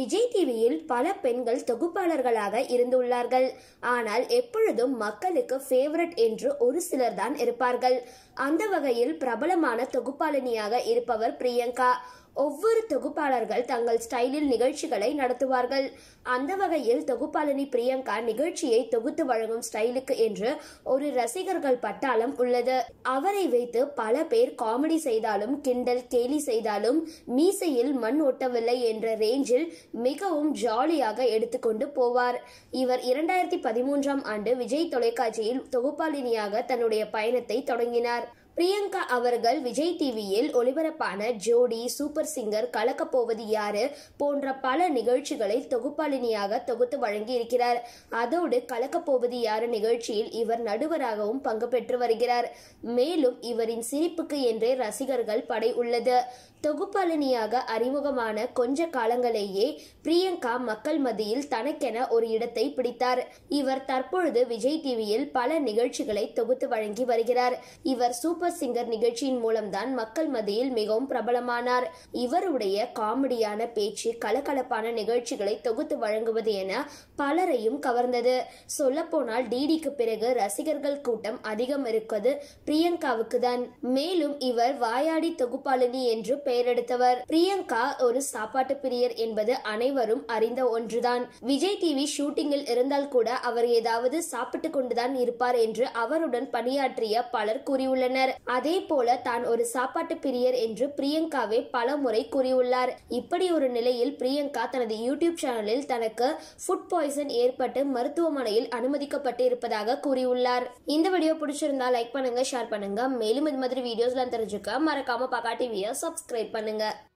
விஜய் டிவியில் பல பெண்கள் தொகுப்பாளர்களாக இருந்துள்ளார்கள் ஆனால் எப்பொழுதும் மக்களுக்கு ஃபேவரட் என்று ஒரு சிலர் தான் இருப்பார்கள் அந்த வகையில் பிரபலமான தொகுப்பாளினியாக இருப்பவர் பிரியங்கா ஒவ்வொரு தொகுப்பாளர்கள் தங்கள் ஸ்டைலில் நிகழ்ச்சிகளை நடத்துவார்கள் அந்த வகையில் தொகுப்பாளினி பிரியங்கா நிகழ்ச்சியை தொகுத்து வழங்கும் ஸ்டைலுக்கு என்று ஒரு ரசிகர்கள் பட்டாளம் உள்ளது அவரை வைத்து பல பேர் காமெடி செய்தாலும் கிண்டல் கேலி செய்தாலும் மீசையில் மண் ஒட்டவில்லை என்ற ரேஞ்சில் மிகவும் ஜாலியாக எடுத்துக்கொண்டு போவார் இவர் இரண்டாயிரத்தி பதிமூன்றாம் ஆண்டு விஜய் தொலைக்காட்சியில் தொகுப்பாளினியாக தன்னுடைய பயணத்தை தொடங்கினார் பிரியங்கா அவர்கள் விஜய் டிவியில் ஒளிபரப்பான ஜோடி சூப்பர் சிங்கர் கலக்கப்போவது யாரு போன்ற பல நிகழ்ச்சிகளை தொகுப்பாளினியாக தொகுத்து வழங்கியிருக்கிறார் அதோடு கலக்கப்போவது யாரு நிகழ்ச்சியில் இவர் நடுவராகவும் பங்கு பெற்று வருகிறார் மேலும் இவரின் சிரிப்புக்கு என்றே ரசிகர்கள் படை உள்ளது தொகுப்பாளினியாக அறிமுகமான கொஞ்ச காலங்களேயே பிரியங்கா மக்கள் மத்தியில் தனக்கென ஒரு இடத்தை பிடித்தார் இவர் தற்பொழுது விஜய் டிவியில் பல நிகழ்ச்சிகளை தொகுத்து வழங்கி வருகிறார் இவர் சூப்பர் சிங்கர் நிகழ்ச்சியின் மூலம்தான் மக்கள் மத்தியில் மிகவும் பிரபலமானார் இவருடைய காமெடியான பேச்சு கலகலப்பான நிகழ்ச்சிகளை தொகுத்து வழங்குவது என பலரையும் கவர்ந்தது சொல்லப்போனால் டிடிக்கு பிறகு ரசிகர்கள் கூட்டம் அதிகம் இருக்கிறது பிரியங்காவுக்கு தான் மேலும் இவர் வாயாடி தொகுப்பாளினி என்று பெயரெடுத்தவர் பிரியங்கா ஒரு சாப்பாட்டு பிரியர் என்பது அனைவரும் அறிந்த ஒன்றுதான் விஜய் டிவி ஷூட்டிங்கில் இருந்தால் கூட அவர் ஏதாவது சாப்பிட்டு கொண்டுதான் இருப்பார் என்று அவருடன் பணியாற்றிய பலர் கூறியுள்ளனர் உள்ளார் அதே போல தான் ஒரு சாப்பாட்டு பிரியர் என்று பிரியங்காவே பல முறை கூறியுள்ளார் இப்படி ஒரு நிலையில் பிரியங்கா தனது யூடியூப் சேனலில் தனக்கு ஃபுட் பாய்சன் ஏற்பட்டு மருத்துவமனையில் அனுமதிக்கப்பட்டு இருப்பதாக கூறியுள்ளார் இந்த வீடியோ பிடிச்சிருந்தா லைக் பண்ணுங்க ஷேர் பண்ணுங்க மேலும் இது மாதிரி வீடியோஸ்லாம் தெரிஞ்சுக்க மறக்காம பகா டிவியை சப்ஸ்கிரைப் பண்ணுங்க